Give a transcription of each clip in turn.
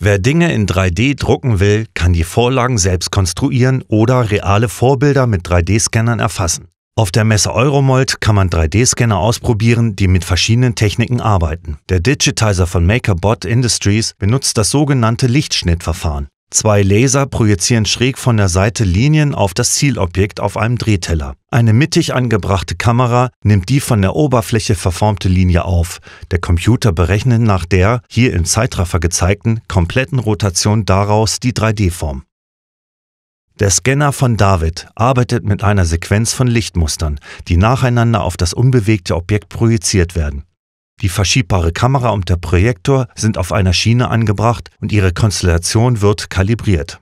Wer Dinge in 3D drucken will, kann die Vorlagen selbst konstruieren oder reale Vorbilder mit 3D-Scannern erfassen. Auf der Messe Euromold kann man 3D-Scanner ausprobieren, die mit verschiedenen Techniken arbeiten. Der Digitizer von MakerBot Industries benutzt das sogenannte Lichtschnittverfahren. Zwei Laser projizieren schräg von der Seite Linien auf das Zielobjekt auf einem Drehteller. Eine mittig angebrachte Kamera nimmt die von der Oberfläche verformte Linie auf. Der Computer berechnet nach der, hier im Zeitraffer gezeigten, kompletten Rotation daraus die 3D-Form. Der Scanner von David arbeitet mit einer Sequenz von Lichtmustern, die nacheinander auf das unbewegte Objekt projiziert werden. Die verschiebbare Kamera und der Projektor sind auf einer Schiene angebracht und ihre Konstellation wird kalibriert.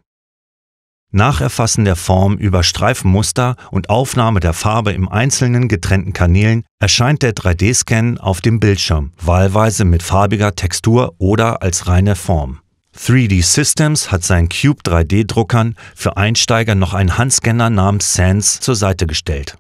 Nach Erfassen der Form über Streifenmuster und Aufnahme der Farbe im einzelnen getrennten Kanälen erscheint der 3D-Scan auf dem Bildschirm, wahlweise mit farbiger Textur oder als reine Form. 3D Systems hat seinen Cube 3D-Druckern für Einsteiger noch einen Handscanner namens Sans zur Seite gestellt.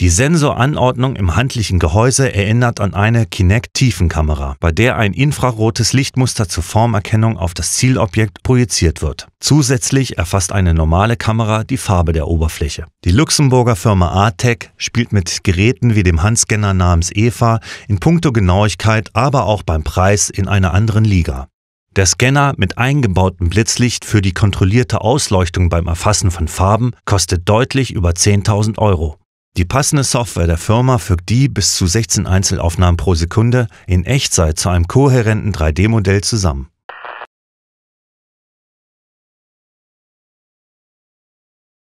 Die Sensoranordnung im handlichen Gehäuse erinnert an eine Kinect-Tiefenkamera, bei der ein infrarotes Lichtmuster zur Formerkennung auf das Zielobjekt projiziert wird. Zusätzlich erfasst eine normale Kamera die Farbe der Oberfläche. Die Luxemburger Firma Artec spielt mit Geräten wie dem Handscanner namens EVA in puncto Genauigkeit, aber auch beim Preis in einer anderen Liga. Der Scanner mit eingebautem Blitzlicht für die kontrollierte Ausleuchtung beim Erfassen von Farben kostet deutlich über 10.000 Euro. Die passende Software der Firma fügt die bis zu 16 Einzelaufnahmen pro Sekunde in Echtzeit zu einem kohärenten 3D-Modell zusammen